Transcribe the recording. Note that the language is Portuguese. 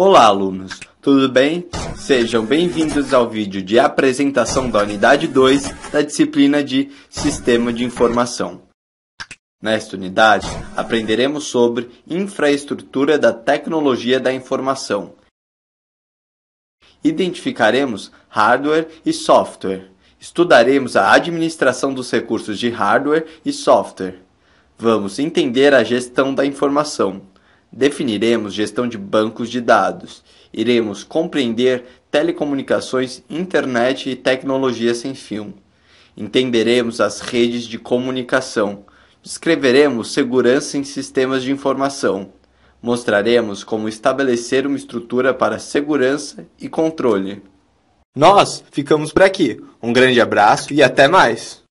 Olá, alunos! Tudo bem? Sejam bem-vindos ao vídeo de apresentação da Unidade 2 da disciplina de Sistema de Informação. Nesta unidade, aprenderemos sobre infraestrutura da tecnologia da informação. Identificaremos hardware e software. Estudaremos a administração dos recursos de hardware e software. Vamos entender a gestão da informação Definiremos gestão de bancos de dados. Iremos compreender telecomunicações, internet e tecnologia sem fio. Entenderemos as redes de comunicação. Descreveremos segurança em sistemas de informação. Mostraremos como estabelecer uma estrutura para segurança e controle. Nós ficamos por aqui. Um grande abraço e até mais!